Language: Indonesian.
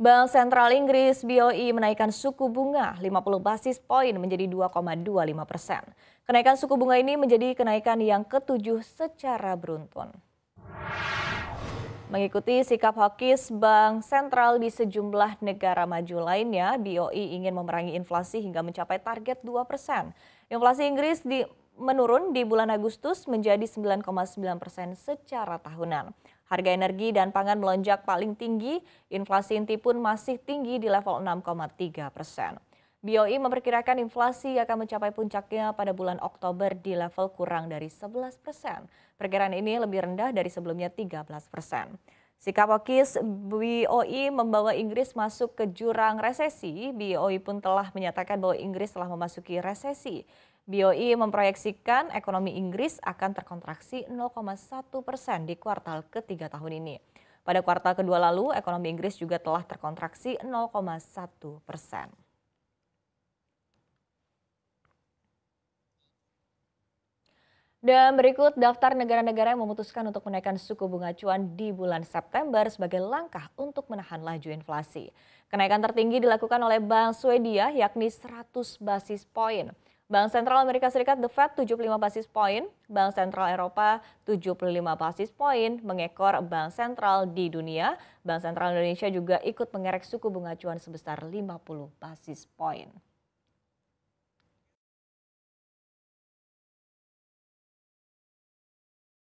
Bank Sentral Inggris BOI e, menaikkan suku bunga 50 basis poin menjadi 2,25 persen. Kenaikan suku bunga ini menjadi kenaikan yang ketujuh secara beruntun. Mengikuti sikap hawkish Bank Sentral di sejumlah negara maju lainnya, BOI e ingin memerangi inflasi hingga mencapai target 2 persen. Inflasi Inggris di menurun di bulan Agustus menjadi 9,9 persen secara tahunan. Harga energi dan pangan melonjak paling tinggi, inflasi inti pun masih tinggi di level 6,3 persen. BOI e memperkirakan inflasi akan mencapai puncaknya pada bulan Oktober di level kurang dari 11 persen. Perkiraan ini lebih rendah dari sebelumnya 13 persen. Sikap Okis BOI membawa Inggris masuk ke jurang resesi. BOI pun telah menyatakan bahwa Inggris telah memasuki resesi. BOI memproyeksikan ekonomi Inggris akan terkontraksi 0,1 persen di kuartal ketiga tahun ini. Pada kuartal kedua lalu, ekonomi Inggris juga telah terkontraksi 0,1 persen. Dan berikut daftar negara-negara yang memutuskan untuk menaikkan suku bunga acuan di bulan September sebagai langkah untuk menahan laju inflasi. Kenaikan tertinggi dilakukan oleh Bank Swedia yakni 100 basis poin. Bank Sentral Amerika Serikat The Fed 75 basis poin, Bank Sentral Eropa 75 basis poin, mengekor bank sentral di dunia. Bank Sentral Indonesia juga ikut mengerek suku bunga acuan sebesar 50 basis poin.